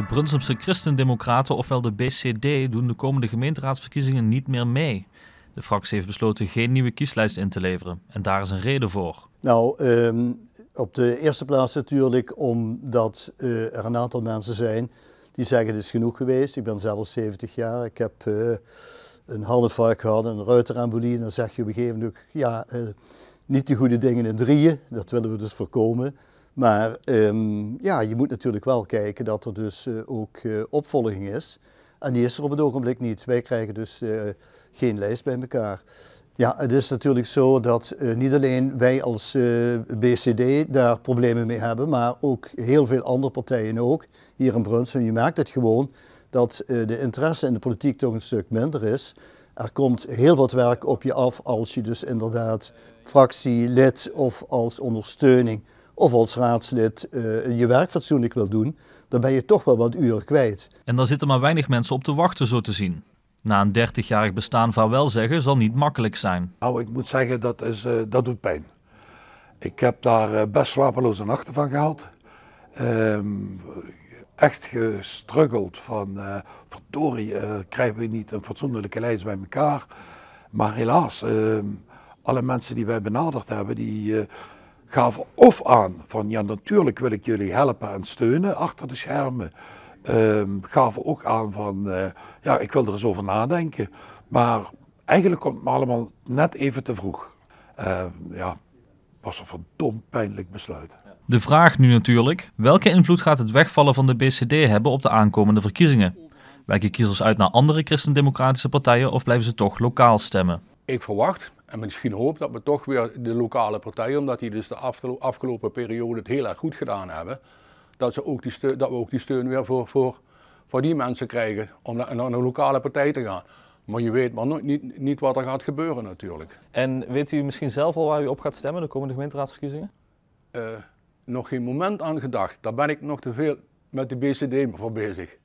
De Brunsumse Christendemocraten, ofwel de BCD, doen de komende gemeenteraadsverkiezingen niet meer mee. De fractie heeft besloten geen nieuwe kieslijst in te leveren. En daar is een reden voor. Nou, ehm, op de eerste plaats natuurlijk omdat eh, er een aantal mensen zijn die zeggen: het is genoeg geweest. Ik ben zelf 70 jaar. Ik heb eh, een een hartinfarct gehad, een ruiterambulie. En dan zeg je op een gegeven moment: Ja, eh, niet de goede dingen in drieën. Dat willen we dus voorkomen. Maar ehm, ja, je moet natuurlijk wel kijken dat er dus eh, ook eh, opvolging is. En die is er op het ogenblik niet. Wij krijgen dus eh, geen lijst bij elkaar. Ja, het is natuurlijk zo dat niet alleen wij als BCD daar problemen mee hebben, maar ook heel veel andere partijen ook. Hier in Brunsum, je merkt het gewoon dat de interesse in de politiek toch een stuk minder is. Er komt heel wat werk op je af als je dus inderdaad fractielid of als ondersteuning of als raadslid eh, je werk fatsoenlijk wil doen, dan ben je toch wel wat uren kwijt. En daar zitten maar weinig mensen op te wachten, zo te zien. Na een 30-jarig bestaan van zeggen zal niet makkelijk zijn. Nou, ik moet zeggen, dat, is, eh, dat doet pijn. Ik heb daar eh, best slapeloze nachten van gehad. Ehm, echt gestruggeld van, uh, verdorie, krijgen we niet een fatsoenlijke lijst bij elkaar. Maar helaas, ehm, alle mensen die wij benaderd hebben, die, gaf of aan van ja natuurlijk wil ik jullie helpen en steunen achter de schermen. Ehm, gaven ook aan van eh, ja ik wil er eens over nadenken. Maar eigenlijk komt het me allemaal net even te vroeg. Uh, ja, was een verdomd pijnlijk besluit. De vraag nu natuurlijk, welke invloed gaat het wegvallen van de BCD hebben op de aankomende verkiezingen? Wijken kiezers uit naar andere christendemocratische partijen of blijven ze toch lokaal stemmen? Ik verwacht en misschien hoop dat we toch weer de lokale partijen, omdat die dus de afgelopen periode het heel erg goed gedaan hebben, dat, ze ook die steun, dat we ook die steun weer voor, voor, voor die mensen krijgen om naar een lokale partij te gaan. Maar je weet maar nooit, niet, niet wat er gaat gebeuren natuurlijk. En weet u misschien zelf al waar u op gaat stemmen de komende gemeenteraadsverkiezingen? Eh, nog geen moment aan gedacht. Daar ben ik nog te veel met de BCD voor bezig.